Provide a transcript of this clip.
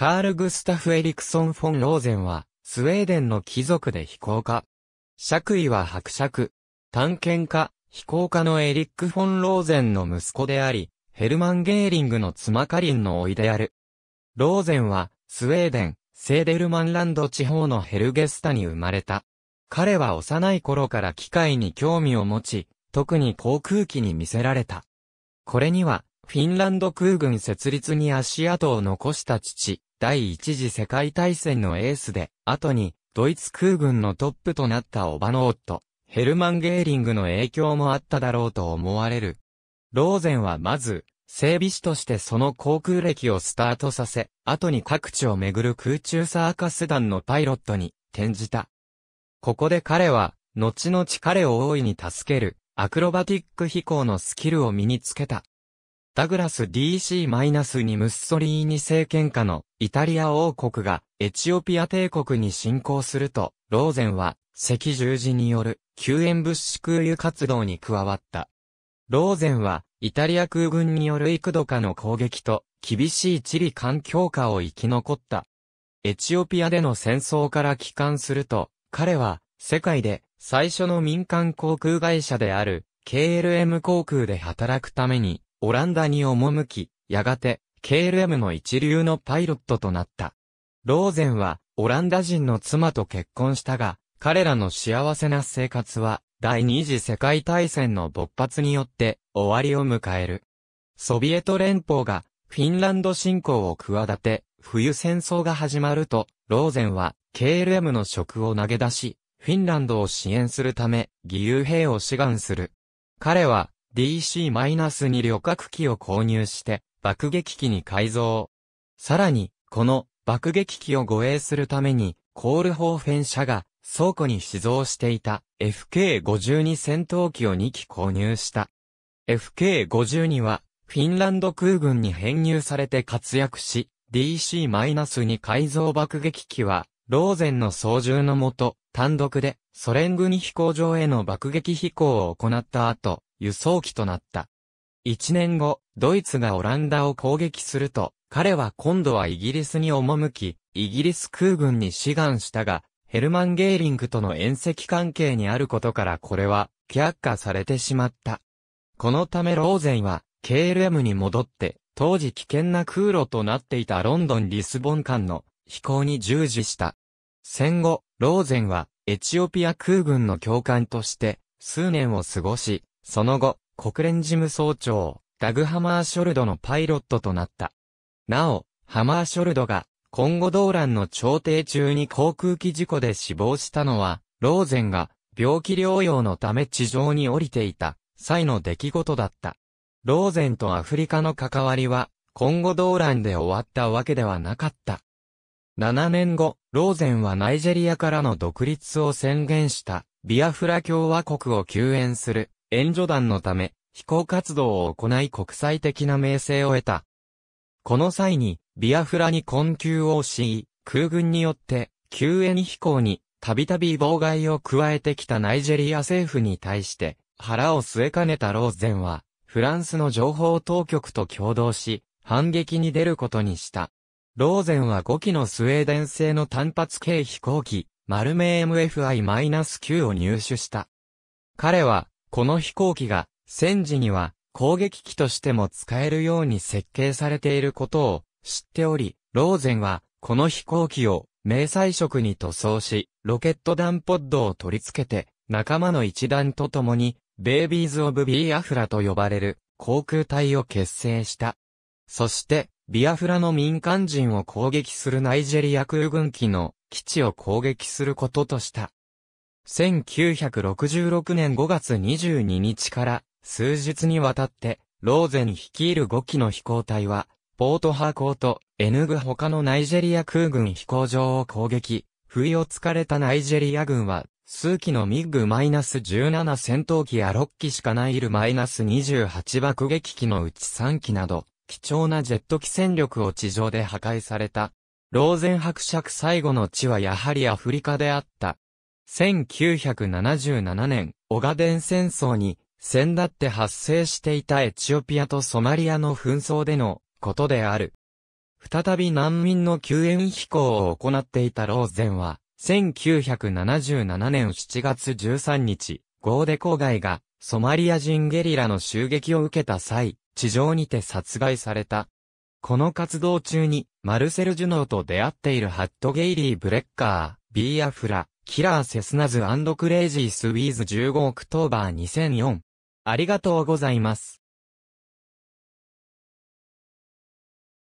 カール・グスタフ・エリクソン・フォン・ローゼンは、スウェーデンの貴族で飛行家。爵位は伯爵。探検家、飛行家のエリック・フォン・ローゼンの息子であり、ヘルマン・ゲーリングの妻カリンの甥である。ローゼンは、スウェーデン、セーデルマンランド地方のヘルゲスタに生まれた。彼は幼い頃から機械に興味を持ち、特に航空機に魅せられた。これには、フィンランド空軍設立に足跡を残した父、第一次世界大戦のエースで、後に、ドイツ空軍のトップとなったオバノオット、ヘルマン・ゲーリングの影響もあっただろうと思われる。ローゼンはまず、整備士としてその航空歴をスタートさせ、後に各地を巡る空中サーカス団のパイロットに転じた。ここで彼は、後々彼を大いに助ける、アクロバティック飛行のスキルを身につけた。ダグラス DC-2 ムッソリーニ政権下のイタリア王国がエチオピア帝国に侵攻すると、ローゼンは赤十字による救援物資空輸活動に加わった。ローゼンはイタリア空軍による幾度かの攻撃と厳しい地理環境下を生き残った。エチオピアでの戦争から帰還すると、彼は世界で最初の民間航空会社である KLM 航空で働くためにオランダに赴き、やがて、KLM の一流のパイロットとなった。ローゼンは、オランダ人の妻と結婚したが、彼らの幸せな生活は、第二次世界大戦の勃発によって、終わりを迎える。ソビエト連邦が、フィンランド侵攻を企て、冬戦争が始まると、ローゼンは、KLM の職を投げ出し、フィンランドを支援するため、義勇兵を志願する。彼は、DC-2 旅客機を購入して、爆撃機に改造。さらに、この爆撃機を護衛するために、コールホーフェン社が倉庫に寄贈していた FK52 戦闘機を2機購入した。FK52 はフィンランド空軍に編入されて活躍し、DC-2 改造爆撃機は、ローゼンの操縦のもと、単独でソ連軍飛行場への爆撃飛行を行った後、輸送機となった。一年後、ドイツがオランダを攻撃すると、彼は今度はイギリスに赴き、イギリス空軍に志願したが、ヘルマン・ゲーリングとの遠赤関係にあることからこれは、却下されてしまった。このためローゼンは、KLM に戻って、当時危険な空路となっていたロンドン・リスボン間の飛行に従事した。戦後、ローゼンは、エチオピア空軍の教官として、数年を過ごし、その後、国連事務総長、ダグ・ハマーショルドのパイロットとなった。なお、ハマーショルドが、今後動乱の調停中に航空機事故で死亡したのは、ローゼンが、病気療養のため地上に降りていた、際の出来事だった。ローゼンとアフリカの関わりは、今後動乱で終わったわけではなかった。7年後、ローゼンはナイジェリアからの独立を宣言した、ビアフラ共和国を救援する援助団のため、飛行活動を行い国際的な名声を得た。この際に、ビアフラに困窮をし、空軍によって、救援飛行に、たびたび妨害を加えてきたナイジェリア政府に対して、腹を据えかねたローゼンは、フランスの情報当局と共同し、反撃に出ることにした。ローゼンは5機のスウェーデン製の単発系飛行機、マメ目 MFI-9 を入手した。彼は、この飛行機が、戦時には攻撃機としても使えるように設計されていることを知っており、ローゼンは、この飛行機を、迷彩色に塗装し、ロケット弾ポッドを取り付けて、仲間の一団と共に、ベイビーズ・オブ・ビーアフラと呼ばれる、航空隊を結成した。そして、ビアフラの民間人を攻撃するナイジェリア空軍機の基地を攻撃することとした。1966年5月22日から数日にわたって、ローゼン率いる5機の飛行隊は、ポートハーコート、エヌグ他のナイジェリア空軍飛行場を攻撃、不意をつかれたナイジェリア軍は、数機のミッグ -17 戦闘機や6機しかないいる -28 爆撃機のうち3機など、貴重なジェット機戦力を地上で破壊された。ローゼン伯爵最後の地はやはりアフリカであった。1977年、オガデン戦争に、先だって発生していたエチオピアとソマリアの紛争でのことである。再び難民の救援飛行を行っていたローゼンは、1977年7月13日、ゴーデ郊外がソマリア人ゲリラの襲撃を受けた際、地上にて殺害された。この活動中に、マルセル・ジュノーと出会っているハットゲイリー・ブレッカー、ビーアフラ、キラーセスナズクレイジースウィーズ15オクトーバー2004。ありがとうございます。